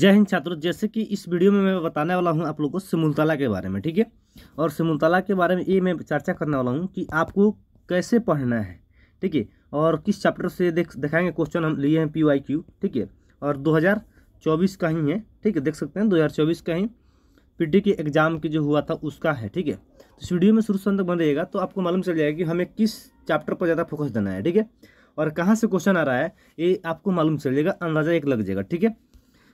जय हिंद छात्रों जैसे कि इस वीडियो में मैं बताने वाला हूं आप लोगों को सिमुलतला के बारे में ठीक है और सिमुलतला के बारे में ये मैं चर्चा करने वाला हूं कि आपको कैसे पढ़ना है ठीक है और किस चैप्टर से देख दिखाएंगे क्वेश्चन हम लिए हैं पी वाई क्यू ठीक है और 2024 का ही है ठीक है देख सकते हैं दो का ही पी के एग्ज़ाम के जो हुआ था उसका है ठीक है तो इस वीडियो में शुरू से तक बन रहेगा तो आपको मालूम चल जाएगा कि हमें किस चैप्टर पर ज़्यादा फोकस देना है ठीक है और कहाँ से क्वेश्चन आ रहा है ये आपको मालूम चल जाएगा अंदाज़ा एक लग जाएगा ठीक है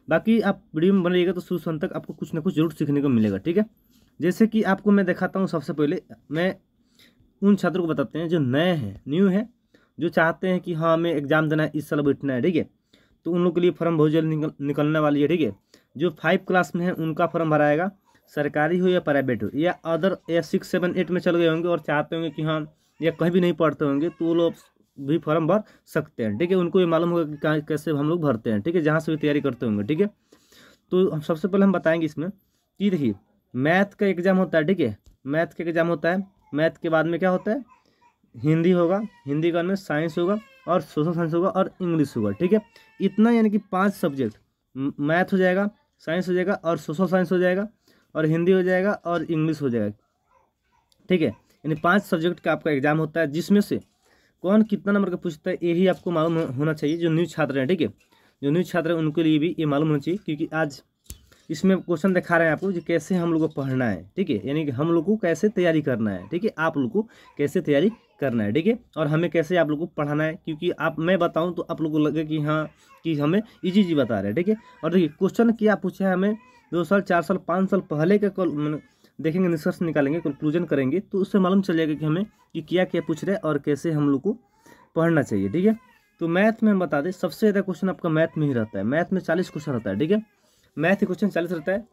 बाकी आप वीडियो में बनाइएगा रहिएगा तो शुरू तक आपको कुछ ना कुछ जरूर सीखने को मिलेगा ठीक है जैसे कि आपको मैं दिखाता हूँ सबसे पहले मैं उन छात्रों को बताते हैं जो नए हैं न्यू हैं जो चाहते हैं कि हाँ हमें एग्ज़ाम देना है इस साल बैठना है ठीक है तो उन लोग के लिए फॉर्म बहुत जल्द निकल, निकलने वाली है ठीक है जो फाइव क्लास में है उनका फॉर्म भराएगा सरकारी हो या प्राइवेट हो या अदर या सिक्स सेवन एट में चल गए होंगे और चाहते होंगे कि हाँ या कहीं भी नहीं पढ़ते होंगे तो वो लोग भी फॉर्म भर सकते हैं ठीक है उनको ये मालूम होगा कि कैसे हम लोग भरते हैं ठीक है जहाँ से भी तैयारी करते होंगे ठीक है तो हम सबसे पहले हम बताएंगे इसमें कि देखिए मैथ का एग्ज़ाम होता है ठीक है मैथ का एग्ज़ाम होता है मैथ के बाद में क्या होता है हिंदी होगा हिंदी के बाद में साइंस होगा और सोशल साइंस होगा और इंग्लिश होगा ठीक है इतना यानी कि पाँच सब्जेक्ट मैथ हो जाएगा साइंस हो जाएगा और सोशल साइंस हो जाएगा और हिंदी हो जाएगा और इंग्लिश हो जाएगा ठीक है यानी पाँच सब्जेक्ट का आपका एग्ज़ाम होता है जिसमें से कौन कितना नंबर का पूछता है यही आपको मालूम होना चाहिए जो न्यू छात्र हैं ठीक है जो न्यूज छात्र हैं उनके लिए भी ये मालूम होना चाहिए क्योंकि आज इसमें क्वेश्चन दिखा रहे हैं आपको कि कैसे हम लोग को पढ़ना है ठीक है यानी कि हम लोग को कैसे तैयारी करना है ठीक है आप लोग को कैसे तैयारी करना है ठीक है और हमें कैसे आप लोग को पढ़ाना है क्योंकि आप मैं बताऊँ तो आप लोग को लगे कि हाँ कि हमें इजी इजी बता रहे हैं ठीक है और देखिए क्वेश्चन क्या पूछा है हमें दो साल चार साल पाँच साल पहले का देखेंगे निष्कर्ष निकालेंगे कंक्लूजन करेंगे तो उससे मालूम चल जाएगा कि हमें कि क्या क्या पूछ रहे हैं और कैसे हम लोग को पढ़ना चाहिए ठीक है तो मैथ में हम बता दें सबसे ज़्यादा क्वेश्चन आपका मैथ में ही रहता है मैथ में चालीस क्वेश्चन रहता है ठीक है मैथ ही क्वेश्चन चालीस रहता है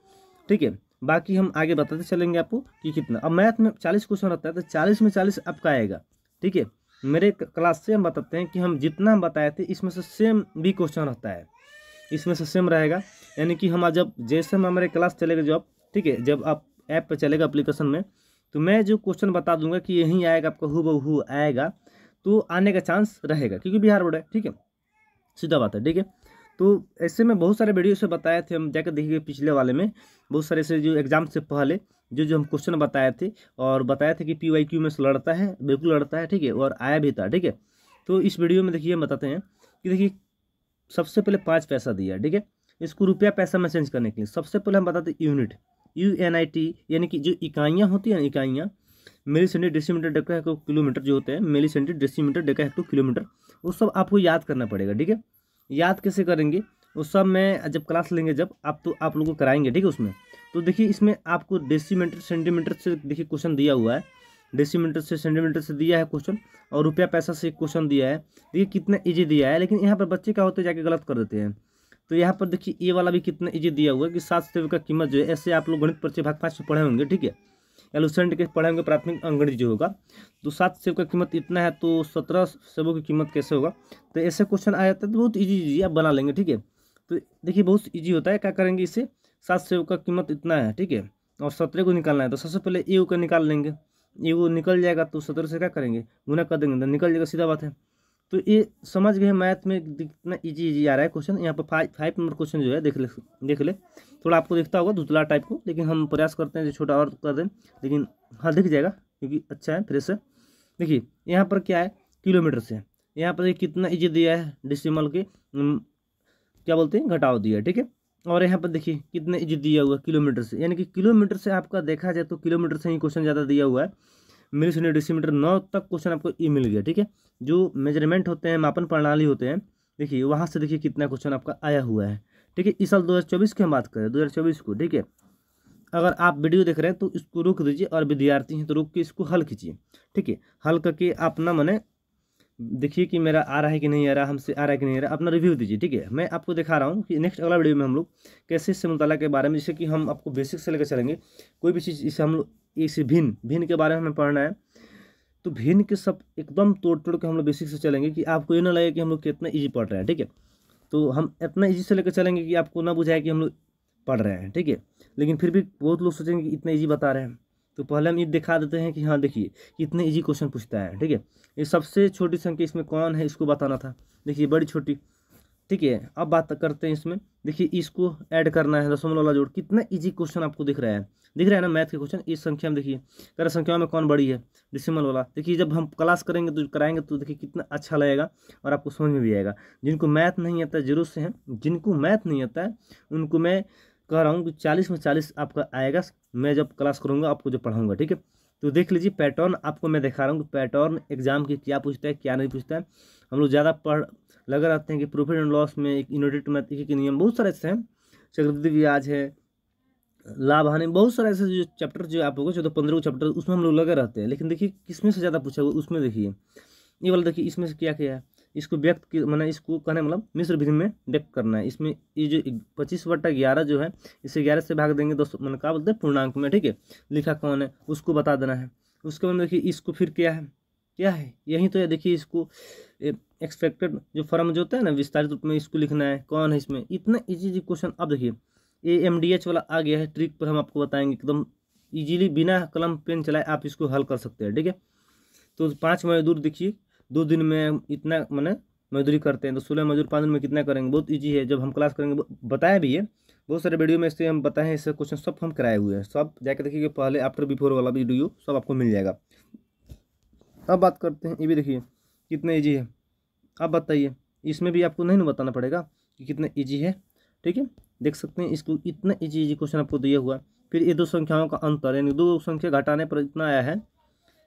ठीक है बाकी हम आगे बताते चलेंगे आपको कि कितना अब मैथ में चालीस क्वेश्चन रहता है तो चालीस में चालीस आपका आएगा ठीक है मेरे क्लास से हम बताते हैं कि हम जितना हम बताए थे इसमें से सेम भी क्वेश्चन रहता है इसमें से सेम रहेगा यानी कि हम जब जैसे हम हमारे क्लास चलेगा गए जब ठीक है जब आप ऐप पर चलेगा अप्लीकेशन में तो मैं जो क्वेश्चन बता दूंगा कि यहीं आएगा आपका हु बहु आएगा तो आने का चांस रहेगा क्योंकि बिहार बोर्ड है ठीक है सीधा बात है ठीक है तो ऐसे में बहुत सारे वीडियो से बताए थे हम जाकर देखिए पिछले वाले में बहुत सारे ऐसे जो एग्ज़ाम से पहले जो जो हम क्वेश्चन बताए थे और बताए थे कि पी वाई क्यू में से लड़ता है बिल्कुल लड़ता है ठीक है और आया भी था ठीक है तो इस वीडियो में देखिए हम बताते हैं कि देखिए सबसे पहले पाँच पैसा दिया ठीक है इसको रुपया पैसा में चेंज करने के लिए सबसे पहले हम बताते unit U N I T यानी कि जो इकाइयाँ होती हैं इकाइयाँ milli centi decimetre deca hecto तो किलोमीटर जो होते हैं milli centi decimetre deca hecto तो किलोमीटर वो सब आपको याद करना पड़ेगा ठीक है याद कैसे करेंगे वो सब मैं जब क्लास लेंगे जब आप तो आप लोगों को कराएंगे ठीक है उसमें तो देखिए इसमें आपको डेसीमीटर सेंटीमीटर से देखिए क्वेश्चन दिया हुआ है डेसीमीटर से सेंटीमीटर से दिया है क्वेश्चन और रुपया पैसा से क्वेश्चन दिया है देखिए कितना ईजी दिया है लेकिन यहाँ पर बच्चे क्या होते हैं जाके गलत कर देते हैं तो यहाँ पर देखिए ये वाला भी कितना इजी दिया हुआ है कि सात सौ का कीमत जो है ऐसे आप लोग गणित परिचय भाग पाँच में पढ़े होंगे ठीक है एलुसेंट के पढ़े होंगे प्राथमिक अंगणित जो होगा तो सात सौ का कीमत इतना है तो सत्रह सेवों की कीमत कैसे होगा तो ऐसे क्वेश्चन आ जाता है तो बहुत ईजी ईजी आप बना लेंगे ठीक है तो देखिए बहुत ईजी होता है क्या करेंगे इसे सात सौ का कीमत इतना है ठीक है और सत्रह को निकालना है तो सबसे पहले ए का निकाल लेंगे ए निकल जाएगा तो सत्रह से क्या करेंगे गुना कर देंगे तो निकल जाएगा सीधा बात है तो ये समझ गए मैथ में कितना इजी इजी आ रहा है क्वेश्चन यहाँ पर फाइव फाइव नंबर क्वेश्चन जो है देख ले देख ले थोड़ा आपको देखता होगा धुतला टाइप को लेकिन हम प्रयास करते हैं जो छोटा और कर दें लेकिन हाँ दिख जाएगा क्योंकि अच्छा है फ्रेश है देखिए यहाँ पर क्या है किलोमीटर से यहाँ पर कितना इजी दिया है डिसिमल के क्या बोलते हैं घटाव दिया है ठीक है और यहाँ पर देखिए कितने इजी दिया हुआ है किलोमीटर से यानी कि किलोमीटर से आपका देखा जाए तो किलोमीटर से ही क्वेश्चन ज़्यादा दिया हुआ है मिली शून्य डिसीमीटर नौ तक क्वेश्चन आपको ई मिल गया ठीक है जो मेजरमेंट होते हैं मापन प्रणाली होते हैं देखिए वहाँ से देखिए कितना क्वेश्चन आपका आया हुआ है ठीक है इस साल 2024 की हम बात करें 2024 को ठीक है अगर आप वीडियो देख रहे हैं तो इसको रोक दीजिए और विद्यार्थी हैं तो रोक के इसको हल कीजिए ठीक है हल करके आप ना मने देखिए कि मेरा आ रहा है कि नहीं आ रहा हमसे आ रहा है कि नहीं आ रहा अपना रिव्यू दीजिए ठीक है मैं आपको दिखा रहा हूँ कि नेक्स्ट अगला वीडियो में हम लोग कैसे इससे मुताला के बारे में जैसे कि हम आपको बेसिक से लेकर चलेंगे कोई भी चीज़ इसे हम लोग इसे भिन्न भिन्न के बारे में हमें पढ़ना है तो भिन्न के सब एकदम तोड़ तोड़ के हम लोग बेसिक से चलेंगे कि आपको ये ना लगे कि हम लोग कितना ईजी पढ़ रहे हैं ठीक है तो हम इतना ईजी से लेकर चलेंगे कि आपको ना बुझाए कि हम लोग पढ़ रहे हैं ठीक है लेकिन फिर भी बहुत लोग सोचेंगे कि इतना ईजी बता रहे हैं तो पहले हम ये दिखा देते हैं कि हाँ देखिए कितने इजी क्वेश्चन पूछता है ठीक है ये सबसे छोटी संख्या इसमें कौन है इसको बताना था देखिए बड़ी छोटी ठीक है अब बात करते हैं इसमें देखिए इसको ऐड करना है दसमलव वाला जोड़ कितना इजी क्वेश्चन आपको दिख रहा है दिख रहा है ना मैथ के क्वेश्चन इस संख्या में देखिए कर संख्याओं में कौन बड़ी है डिसिमल वाला देखिए जब हम क्लास करेंगे तो कराएंगे तो देखिए कितना अच्छा लगेगा और आपको समझ में भी आएगा जिनको मैथ नहीं आता जरूर से हैं जिनको मैथ नहीं आता है उनको मैं कह रहा हूँ कि चालीस में चालीस आपका आएगा मैं जब क्लास करूँगा आपको जो पढ़ाऊँगा ठीक है तो देख लीजिए पैटर्न आपको मैं दिखा रहा हूँ पैटर्न एग्जाम की क्या पूछता है क्या नहीं पूछता है हम लोग ज़्यादा पढ़ लगे रहते हैं कि प्रॉफिट एंड लॉस में एक यूनिटेड मैथ एक नियम बहुत सारे ऐसे हैं चक्रवृद्धि ब्याज है लाभ हानि बहुत सारे ऐसे जो चैप्टर जो आप लोगों चौदह पंद्रह चैप्टर उसमें हम लोग लगे रहते हैं लेकिन देखिए किसमें से ज़्यादा पूछा हुआ उसमें देखिए ये वाला देखिए इसमें से क्या क्या है इसको व्यक्त मैंने इसको कहने मतलब मिश्र विधि में व्यक्त करना है इसमें ये जो पच्चीस बट्टा ग्यारह जो है इसे ग्यारह से भाग देंगे दोस्तों मैंने क्या बोलते हैं पूर्णांक में ठीक है लिखा कौन है उसको बता देना है उसके बाद देखिए इसको फिर क्या है क्या है यही तो है देखिए इसको एक्सपेक्टेड जो फॉर्म जो होता है ना विस्तारित रूप में इसको लिखना है कौन है इसमें इतना इजी इजी क्वेश्चन अब देखिए ए एम डी एच वाला आ गया है ट्रिक पर हम आपको बताएंगे एकदम इजीली बिना कलम पेन चलाए आप इसको हल कर सकते हैं ठीक है तो पाँच मजदूर देखिए दो दिन में इतना मैंने मजदूरी करते हैं तो सोलह मजदूर पाँच दिन में कितना करेंगे बहुत ईजी है जब हम क्लास करेंगे बताया भी है बहुत सारे वीडियो में इससे हम बताए हैं इससे क्वेश्चन सब हम कराए हुए हैं सब जाके देखिए पहले आफ्टर बिफोर वाला वीडियो सब आपको मिल जाएगा अब बात करते हैं ये भी देखिए कितना ईजी है अब बताइए इसमें भी आपको नहीं बताना पड़ेगा कि कितना ईजी है ठीक है देख सकते हैं इसको इतना ईजी ईजी क्वेश्चन आपको दिया हुआ फिर ये दो संख्याओं का अंतर यानी दो संख्या घटाने पर इतना आया है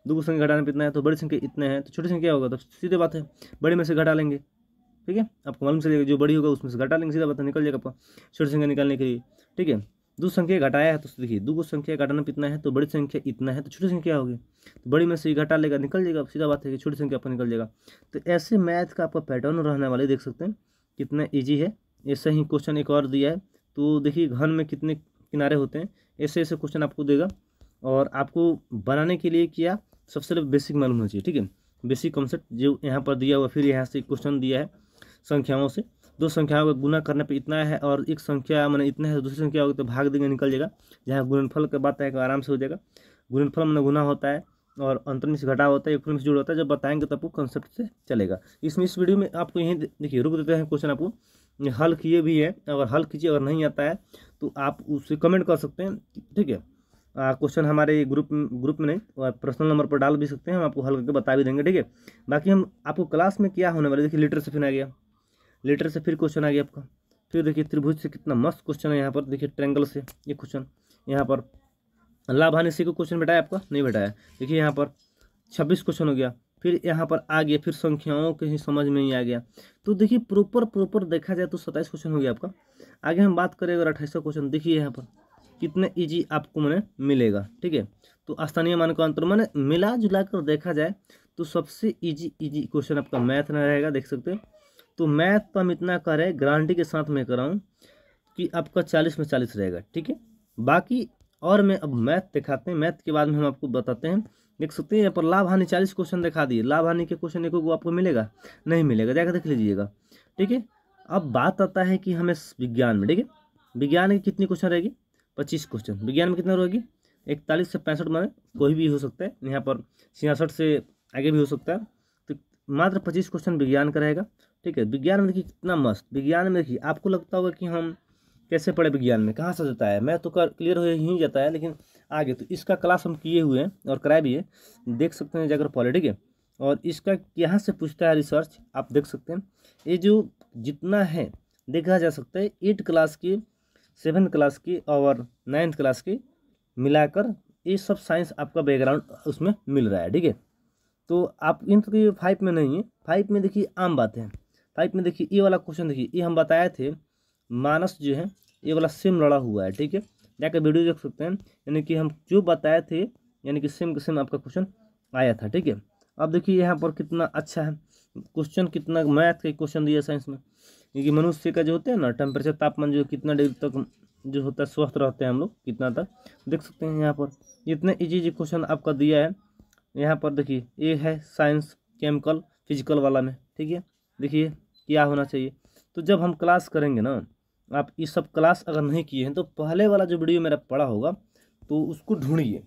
दो को संख्या घटाने पर इतना है तो बड़ी संख्या इतने हैं तो छोटी संख्या होगा तो सीधे बात है बड़े में से घटा लेंगे ठीक है आपको मालूम चलेगा जो बड़ी होगा उसमें से घटा लेंगे सीधा बात निकल जाएगा आपका छोटी संख्या निकालने के लिए ठीक है दो संख्या घटाया है तो देखिए दो को संख्या घटाना कितना है तो बड़ी संख्या इतना है तो छोटी संख्या होगी तो बड़ी में से घटा लेगा निकल जाएगा सीधा बात है कि छोटी संख्या आपका निकल जाएगा तो ऐसे मैथ का आपका पैटर्न रहने वाले देख सकते हैं कितना ईजी है ऐसा ही क्वेश्चन एक और दिया है तो देखिए घन में कितने किनारे होते हैं ऐसे ऐसे क्वेश्चन आपको देगा और आपको बनाने के लिए किया सबसे पहले बेसिक मालूम होना चाहिए ठीक है बेसिक कॉन्सेप्ट जो यहाँ पर दिया हुआ फिर यहाँ से क्वेश्चन दिया है संख्याओं से दो संख्याओं का गुना करने पे इतना है और एक संख्या मैंने इतना है तो दूसरी संख्या होगी तो भाग देंगे निकल जाएगा जहाँ गुणनफल का बात है आराम से हो जाएगा गुणनफल मैंने गुना होता है और अंतर में से घटा होता है एक से जुड़ होता है जब बताएंगे तब वो कंसेप्ट से चलेगा इसमें इस वीडियो में आपको यहीं देखिए रुक देते हैं क्वेश्चन आपको हल किए भी है अगर हल कीजिए अगर नहीं आता है तो आप उससे कमेंट कर सकते हैं ठीक है क्वेश्चन हमारे ग्रुप ग्रुप में नहीं पर्सनल नंबर पर डाल भी सकते हैं हम आपको हल करके बता भी देंगे ठीक है बाकी हम आपको क्लास में क्या होने वाला देखिए लीटर से फिर आ गया लीटर से फिर क्वेश्चन आ गया आपका फिर देखिए त्रिभुज से कितना मस्त क्वेश्चन है यहाँ पर देखिए ट्रेंगल से ये क्वेश्चन यहाँ पर लाभ से को क्वेश्चन बैठाया आपका नहीं बैठाया देखिए यहाँ पर छब्बीस क्वेश्चन हो गया फिर यहाँ पर आ गया फिर संख्याओं के ही समझ में ही आ गया तो देखिए प्रॉपर प्रॉपर देखा जाए तो सत्ताईस क्वेश्चन हो गया आपका आगे हम बात करें अगर अट्ठाईस क्वेश्चन देखिए यहाँ पर कितने इजी e आपको मैंने मिलेगा ठीक है तो स्थानीय अंतर मैंने मिला जुला कर देखा जाए तो सबसे इजी इजी क्वेश्चन आपका मैथ ना रहेगा देख सकते हैं तो मैथ तो हम इतना कर रहे गारंटी के साथ मैं कराऊँ कि आपका चालीस में चालीस रहेगा ठीक है बाकी और मैं अब मैथ दिखाते हैं मैथ के बाद में हम आपको बताते हैं देख सकते हैं यहाँ पर लाभ हानि चालीस क्वेश्चन दिखा दिए लाभ हानि के क्वेश्चन एक आपको मिलेगा नहीं मिलेगा जाकर देख लीजिएगा ठीक है अब बात आता है कि हमें विज्ञान में ठीक है विज्ञान की कितनी क्वेश्चन रहेगी पच्चीस क्वेश्चन विज्ञान में कितना रहेगी इकतालीस से पैंसठ माने कोई भी हो सकता है यहाँ पर छियासठ से आगे भी हो सकता है तो मात्र पच्चीस क्वेश्चन विज्ञान का रहेगा ठीक है विज्ञान में देखिए कितना मस्त विज्ञान में देखिए आपको लगता होगा कि हम कैसे पढ़े विज्ञान में कहाँ से जाता है मैं तो कर क्लियर हो ही जाता है लेकिन आगे तो इसका क्लास हम किए हुए हैं और कराए भी है देख सकते हैं जाकर पॉलिटिक है और इसका यहाँ से पूछता है रिसर्च आप देख सकते हैं ये जो जितना है देखा जा सकता है एट क्लास के सेवन्थ क्लास की और नाइन्थ क्लास की मिलाकर ये सब साइंस आपका बैकग्राउंड उसमें मिल रहा है ठीक है तो आप इन तो फाइव में नहीं है फाइव में देखिए आम बातें है फाइव में देखिए ये वाला क्वेश्चन देखिए ये हम बताए थे मानस जो है ये वाला सेम लड़ा हुआ है ठीक है जाकर वीडियो देख सकते हैं यानी कि हम जो बताए थे यानी कि सेम का सेम आपका क्वेश्चन आया था ठीक है अब देखिए यहाँ पर कितना अच्छा है क्वेश्चन कितना मैथ के क्वेश्चन दिया साइंस में क्योंकि मनुष्य का जो होता है ना टेम्परेचर तापमान जो कितना डिग्री तक जो होता है स्वस्थ रहते हैं हम लोग कितना तक देख सकते हैं यहाँ पर इतना इजी इजी क्वेश्चन आपका दिया है यहाँ पर देखिए ये है साइंस केमिकल फिजिकल वाला में ठीक है देखिए क्या होना चाहिए तो जब हम क्लास करेंगे ना आप ये सब क्लास अगर नहीं किए हैं तो पहले वाला जो वीडियो मेरा पड़ा होगा तो उसको ढूंढिए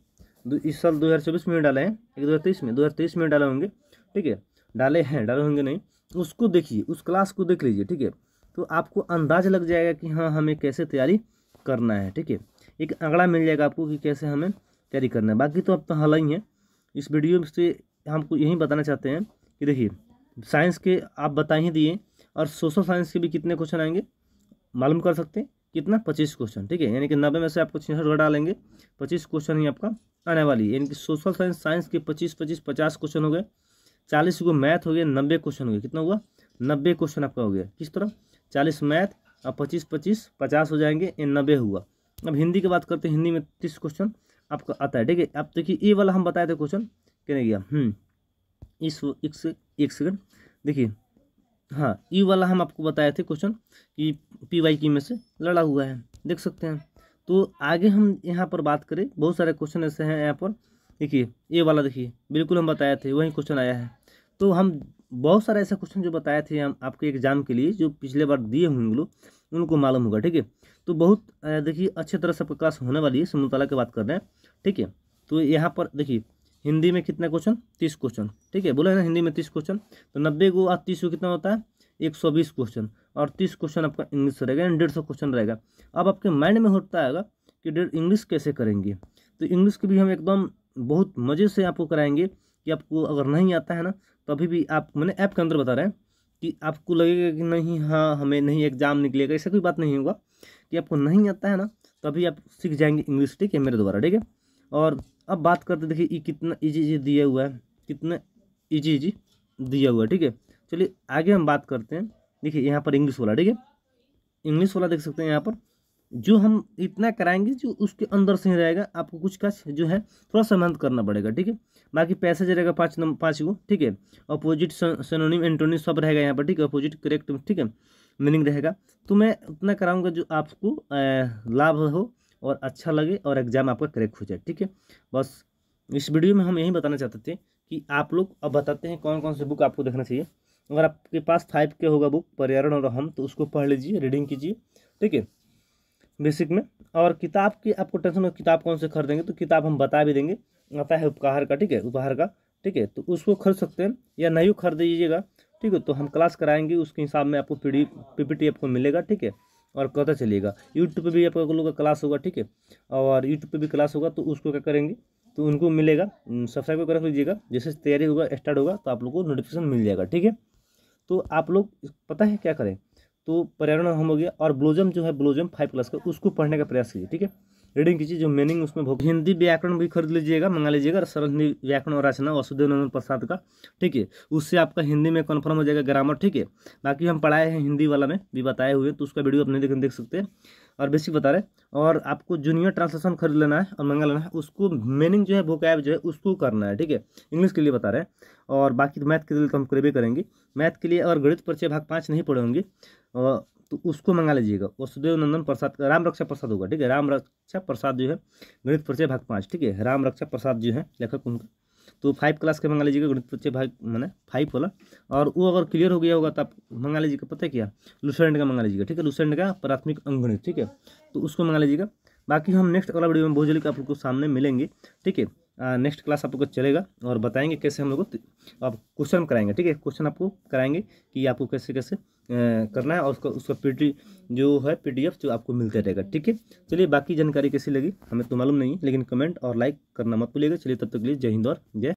इस साल दो हज़ार चौबीस में डाले हैं एक दो हज़ार तेईस में दो हज़ार तेईस में डाले होंगे ठीक है डाले हैं डाले होंगे नहीं उसको देखिए उस क्लास को देख लीजिए ठीक है तो आपको अंदाज लग जाएगा कि हाँ हमें कैसे तैयारी करना है ठीक है एक आंकड़ा मिल जाएगा आपको कि कैसे हमें तैयारी करना है बाकी तो आप तो हल ही हैं इस वीडियो से हमको यही बताना चाहते हैं कि देखिए साइंस के आप बता ही दिए और सोशल साइंस के भी कितने क्वेश्चन आएंगे मालूम कर सकते हैं कितना पच्चीस क्वेश्चन ठीक है यानी कि नब्बे में से आपको छियासठ घटा लेंगे पच्चीस क्वेश्चन ही आपका आने वाली है यानी कि सोशल साइंस साइंस के पच्चीस पच्चीस पचास क्वेश्चन हो गए चालीस को मैथ हो गया नब्बे क्वेश्चन हो गया कितना हुआ नब्बे क्वेश्चन आपका हो गया किस तरह चालीस मैथ और पच्चीस पच्चीस पचास हो जाएंगे ये नब्बे हुआ अब हिंदी की बात करते हैं हिंदी में तीस क्वेश्चन आपका आता है ठीक है आप देखिए ये वाला हम बताए थे क्वेश्चन कहने गया हम्म, इस एक से एक सेकंड देखिए हाँ ई वाला हम आपको बताए थे क्वेश्चन कि पी वाई की में से लड़ा हुआ है देख सकते हैं तो आगे हम यहाँ पर बात करें बहुत सारे क्वेश्चन ऐसे हैं यहाँ पर देखिए ये वाला देखिए बिल्कुल हम बताए थे वही क्वेश्चन आया है तो हम बहुत सारे ऐसे क्वेश्चन जो बताए थे हम आपके एग्जाम के लिए जो पिछले बार दिए होंगे लोग उनको मालूम होगा ठीक है तो बहुत देखिए अच्छे तरह से प्रकाश होने वाली है समूह की बात कर रहे हैं ठीक है तो यहाँ पर देखिए हिंदी में कितना क्वेश्चन तीस क्वेश्चन ठीक है बोले ना हिंदी में तीस क्वेश्चन तो नब्बे को और तीस को कितना होता है एक सौ बीस क्वेश्चन और तीस क्वेश्चन आपका इंग्लिश रहेगा यानी डेढ़ सौ क्वेश्चन रहेगा अब आपके माइंड में होता आएगा कि डेढ़ इंग्लिश कैसे करेंगे तो इंग्लिश की भी हम एकदम बहुत मज़े से आपको कराएंगे कि आपको अगर नहीं आता है ना तो अभी भी आप मैंने ऐप के अंदर बता रहे हैं कि आपको लगेगा कि नहीं हाँ हमें नहीं एग्ज़ाम निकलेगा ऐसा कोई बात नहीं होगा कि आपको नहीं आता है ना तो अभी आप सीख जाएंगे इंग्लिश ठीक है मेरे द्वारा ठीक है और अब बात करते देखिए ये कितना इजी इजी दिया हुआ है कितना ईजी इजी दिया हुआ है ठीक है चलिए आगे हम बात करते हैं देखिए यहाँ पर इंग्लिश वाला ठीक है इंग्लिश वाला देख सकते हैं यहाँ पर जो हम इतना कराएंगे जो उसके अंदर से ही रहेगा आपको कुछ का जो है थोड़ा मेहनत करना पड़ेगा ठीक है बाकी पैसा रहेगा पाँच नंबर पाँच को ठीक है अपोजिट सनोनिम एंटोनिम सब रहेगा यहाँ पर ठीक है अपोजिट करेक्ट ठीक है मीनिंग रहेगा तो मैं उतना कराऊंगा जो आपको लाभ हो और अच्छा लगे और एग्ज़ाम आपका करेक्ट हो जाए ठीक है बस इस वीडियो में हम यही बताना चाहते थे कि आप लोग अब बताते हैं कौन कौन से बुक आपको देखना चाहिए अगर आपके पास फाइव के होगा बुक पर्यावरण और हम तो उसको पढ़ लीजिए रीडिंग कीजिए ठीक है बेसिक में और किताब की आपको टेंशन हो किताब कौन से खरीदेंगे तो किताब हम बता भी देंगे आता है उपहार का ठीक है उपहार का ठीक है तो उसको खरीद सकते हैं या नहीं खरीद लीजिएगा ठीक है तो हम क्लास कराएंगे उसके हिसाब में आपको पी पीपीटी आपको मिलेगा ठीक है और कहता चलिएगा यूट्यूब पे भी आपका लोगों का क्लास होगा ठीक है और यूट्यूब पे भी क्लास होगा तो उसको क्या करेंगे तो उनको मिलेगा सब्सक्राइब कर रख लीजिएगा जैसे तैयारी होगा स्टार्ट होगा तो आप लोग को नोटिफिकेशन मिल जाएगा ठीक है तो आप लोग पता है क्या करें तो पर्यावरण हम हो गया और ब्लोजम जो है ब्लोजम फाइव प्लस का उसको पढ़ने का प्रयास कीजिए ठीक है रीडिंग कीजिए जो मीनिंग उसमें भोग हिंदी व्याकरण भी खरीद लीजिएगा मंगा लीजिएगा सरल व्याकरण और रचना वसुदेव नंदन प्रसाद का ठीक है उससे आपका हिंदी में कन्फर्म हो जाएगा ग्रामर ठीक है बाकी हम पढ़ाए हैं हिंदी वाला में भी बताए हुए तो उसका वीडियो अपने लेकिन देख सकते हैं और बेसिक बता रहे और आपको जूनियर ट्रांसलेशन खरीद लेना है और मंगा लेना है उसको मीनिंग जो है भोग जो है उसको करना है ठीक है इंग्लिश के लिए बता रहे हैं और बाकी मैथ के लिए तो हम करीबे करेंगे मैथ के लिए अगर गणित परिचय भाग पाँच नहीं पढ़े होंगे तो उसको मंगा लीजिएगा वसुदेव नंदन प्रसाद का राम रक्षा प्रसाद होगा ठीक है राम रक्षा प्रसाद जो है गणित परिचय भाग पाँच ठीक है राम रक्षा प्रसाद जो है लेखक उनका तो फाइव क्लास का मंगा लीजिएगा गणित परिचय भाग मैंने फाइव वाला और वो अगर क्लियर हो गया होगा तो आप मंगा लीजिएगा पता है क्या लूसेंट का मंगा लीजिएगा ठीक है लूसेंट का प्राथमिक अंगणित ठीक है तो उसको मंगा लीजिएगा बाकी हम नेक्स्ट अगला वीडियो में भोजली का आप लोग को सामने मिलेंगे ठीक है नेक्स्ट क्लास आप लोग को चलेगा और बताएंगे कैसे हम लोग को आप क्वेश्चन कराएंगे ठीक है क्वेश्चन आपको कराएंगे कि आपको कैसे कैसे करना है और उसका उसका पी जो है पी जो आपको मिलता रहेगा ठीक है चलिए बाकी जानकारी कैसी लगी हमें तो मालूम नहीं है लेकिन कमेंट और लाइक करना मत भूलिएगा चलिए तब तक के लिए जय हिंद और जय